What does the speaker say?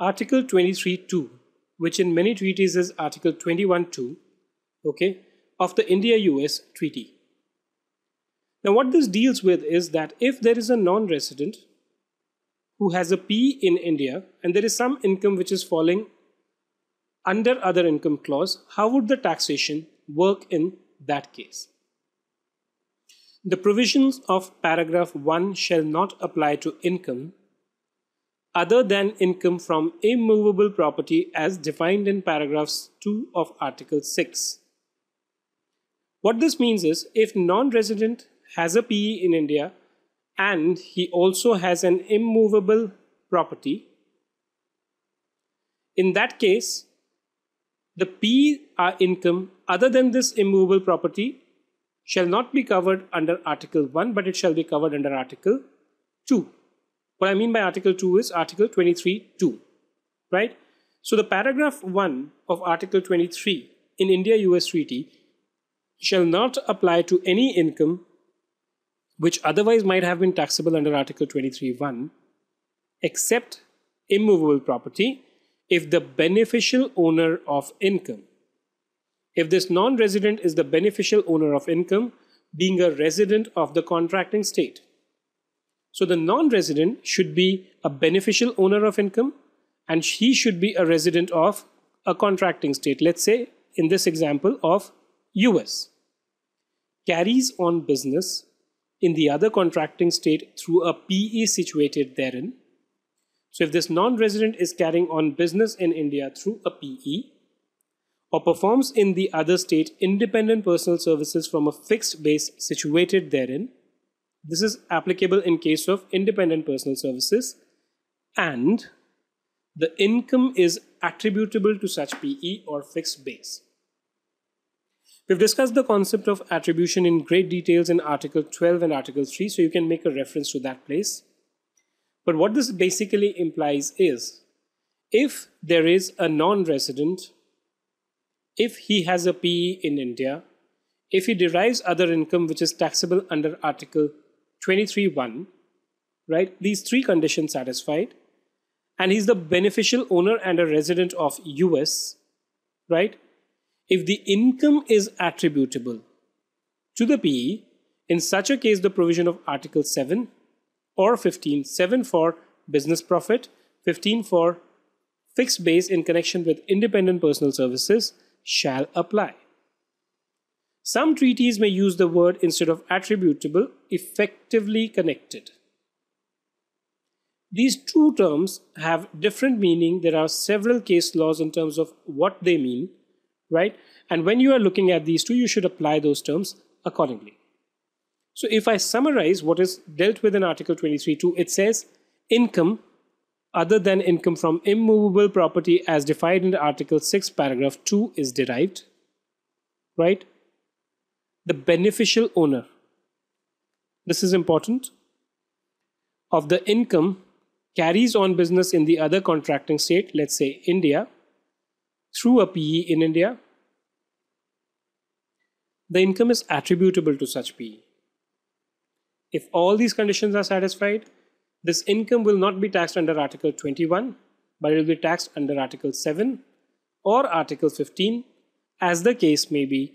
Article 23.2, which in many treaties is Article 21.2, okay, of the India-US Treaty. Now what this deals with is that if there is a non-resident who has a P in India and there is some income which is falling under other income clause, how would the taxation work in that case? The provisions of paragraph 1 shall not apply to income other than income from immovable property as defined in paragraphs 2 of Article 6. What this means is if non-resident has a PE in India and he also has an immovable property, in that case, the PE or income other than this immovable property shall not be covered under Article 1 but it shall be covered under Article 2. What I mean by Article 2 is Article 23.2, right? So the paragraph 1 of Article 23 in India-US Treaty shall not apply to any income which otherwise might have been taxable under Article 23.1 except immovable property if the beneficial owner of income. If this non-resident is the beneficial owner of income being a resident of the contracting state. So the non-resident should be a beneficial owner of income and he should be a resident of a contracting state. Let's say in this example of US carries on business in the other contracting state through a PE situated therein. So if this non-resident is carrying on business in India through a PE or performs in the other state independent personal services from a fixed base situated therein, this is applicable in case of independent personal services and the income is attributable to such PE or fixed base. We've discussed the concept of attribution in great details in Article 12 and Article 3, so you can make a reference to that place. But what this basically implies is, if there is a non-resident, if he has a PE in India, if he derives other income which is taxable under Article 23 1, right? These three conditions satisfied. And he's the beneficial owner and a resident of US, right? If the income is attributable to the PE, in such a case, the provision of Article 7 or 15, 7 for business profit, 15 for fixed base in connection with independent personal services shall apply. Some treaties may use the word instead of attributable, effectively connected. These two terms have different meaning. There are several case laws in terms of what they mean, right? And when you are looking at these two, you should apply those terms accordingly. So if I summarize what is dealt with in Article 23.2, it says income other than income from immovable property as defined in Article 6, paragraph 2 is derived, right? the beneficial owner. This is important. Of the income carries on business in the other contracting state, let's say India, through a PE in India, the income is attributable to such PE. If all these conditions are satisfied, this income will not be taxed under Article 21, but it will be taxed under Article 7 or Article 15, as the case may be